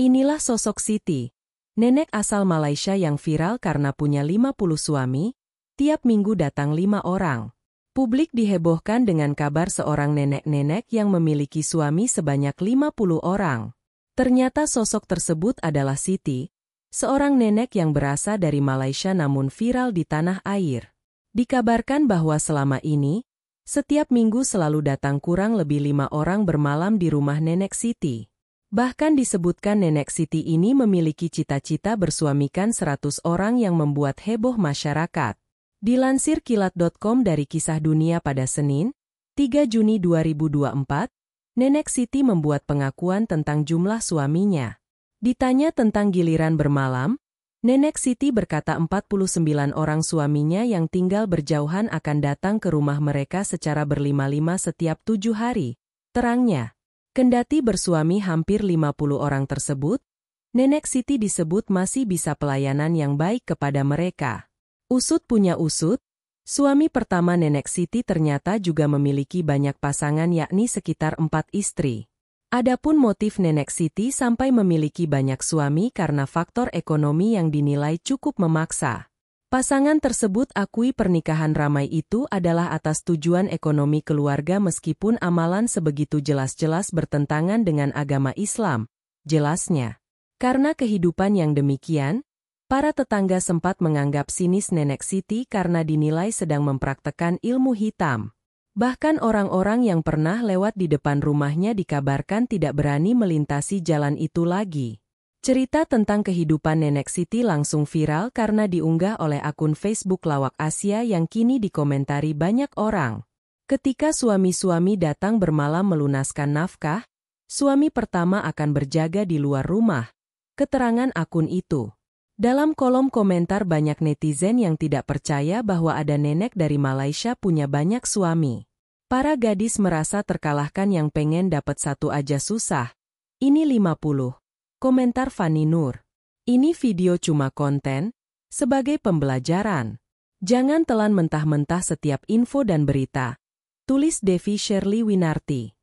Inilah sosok Siti, nenek asal Malaysia yang viral karena punya 50 suami, tiap minggu datang lima orang. Publik dihebohkan dengan kabar seorang nenek-nenek yang memiliki suami sebanyak 50 orang. Ternyata sosok tersebut adalah Siti, seorang nenek yang berasal dari Malaysia namun viral di tanah air. Dikabarkan bahwa selama ini, setiap minggu selalu datang kurang lebih lima orang bermalam di rumah nenek Siti. Bahkan disebutkan Nenek Siti ini memiliki cita-cita bersuamikan 100 orang yang membuat heboh masyarakat. Dilansir kilat.com dari kisah dunia pada Senin, 3 Juni 2024, Nenek Siti membuat pengakuan tentang jumlah suaminya. Ditanya tentang giliran bermalam, Nenek Siti berkata 49 orang suaminya yang tinggal berjauhan akan datang ke rumah mereka secara berlima-lima setiap tujuh hari. Terangnya, Kendati bersuami hampir 50 orang tersebut, Nenek Siti disebut masih bisa pelayanan yang baik kepada mereka. Usut punya usut, suami pertama Nenek Siti ternyata juga memiliki banyak pasangan yakni sekitar empat istri. Adapun motif Nenek Siti sampai memiliki banyak suami karena faktor ekonomi yang dinilai cukup memaksa. Pasangan tersebut akui pernikahan ramai itu adalah atas tujuan ekonomi keluarga meskipun amalan sebegitu jelas-jelas bertentangan dengan agama Islam, jelasnya. Karena kehidupan yang demikian, para tetangga sempat menganggap sinis Nenek Siti karena dinilai sedang mempraktekan ilmu hitam. Bahkan orang-orang yang pernah lewat di depan rumahnya dikabarkan tidak berani melintasi jalan itu lagi. Cerita tentang kehidupan Nenek Siti langsung viral karena diunggah oleh akun Facebook Lawak Asia yang kini dikomentari banyak orang. Ketika suami-suami datang bermalam melunaskan nafkah, suami pertama akan berjaga di luar rumah. Keterangan akun itu. Dalam kolom komentar banyak netizen yang tidak percaya bahwa ada nenek dari Malaysia punya banyak suami. Para gadis merasa terkalahkan yang pengen dapat satu aja susah. Ini 50. Komentar Fani Nur. Ini video cuma konten, sebagai pembelajaran. Jangan telan mentah-mentah setiap info dan berita. Tulis Devi Shirley Winarti.